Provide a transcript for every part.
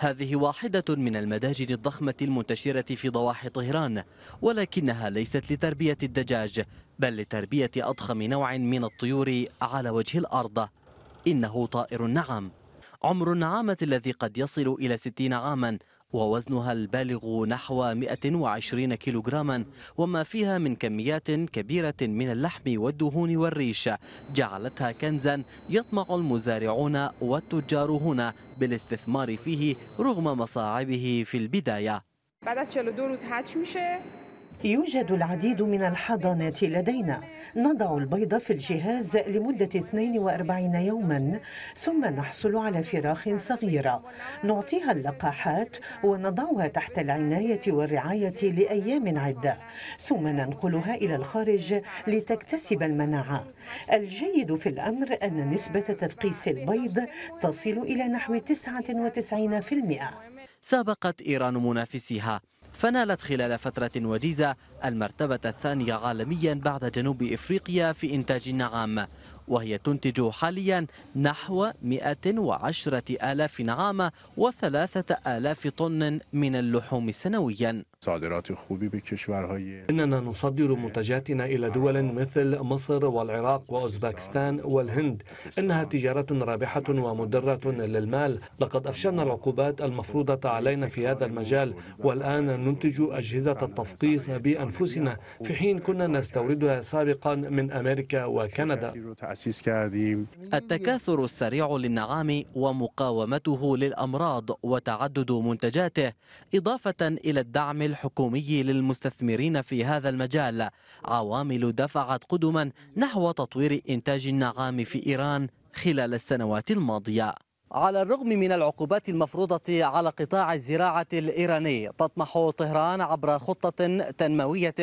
هذه واحدة من المداجن الضخمة المنتشرة في ضواحي طهران ولكنها ليست لتربية الدجاج بل لتربية أضخم نوع من الطيور على وجه الأرض إنه طائر النعم عمر النعامة الذي قد يصل إلى 60 عاما ووزنها البالغ نحو 120 كيلوغراما وما فيها من كميات كبيرة من اللحم والدهون والريش جعلتها كنزا يطمع المزارعون والتجار هنا بالاستثمار فيه رغم مصاعبه في البداية بعد از 42 روز میشه يوجد العديد من الحضانات لدينا نضع البيض في الجهاز لمدة 42 يوما ثم نحصل على فراخ صغيرة نعطيها اللقاحات ونضعها تحت العناية والرعاية لأيام عدة ثم ننقلها إلى الخارج لتكتسب المناعة الجيد في الأمر أن نسبة تفقيس البيض تصل إلى نحو 99% سبقت إيران منافسيها فنالت خلال فترة وجيزة المرتبة الثانية عالميا بعد جنوب إفريقيا في إنتاج النعام وهي تنتج حاليا نحو 110 آلاف و3 آلاف طن من اللحوم سنويا إننا نصدر منتجاتنا إلى دول مثل مصر والعراق وأوزباكستان والهند إنها تجارة رابحة ومدرة للمال لقد أفشلنا العقوبات المفروضة علينا في هذا المجال والآن ننتج أجهزة التفقيص بأنفسنا في حين كنا نستوردها سابقا من أمريكا وكندا تأسيس کردیم التكاثر السريع للنعام ومقاومته للأمراض وتعدد منتجاته إضافة إلى الدعم الحكومي للمستثمرين في هذا المجال عوامل دفعت قدما نحو تطوير إنتاج النعام في إيران خلال السنوات الماضية على الرغم من العقوبات المفروضة على قطاع الزراعة الإيراني تطمح طهران عبر خطة تنموية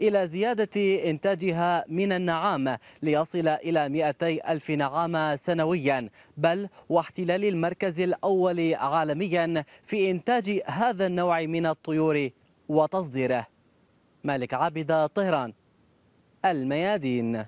إلى زيادة إنتاجها من النعام ليصل إلى 200 ألف نعام سنويا بل واحتلال المركز الأول عالميا في إنتاج هذا النوع من الطيور وتصديره مالك عابد طهران الميادين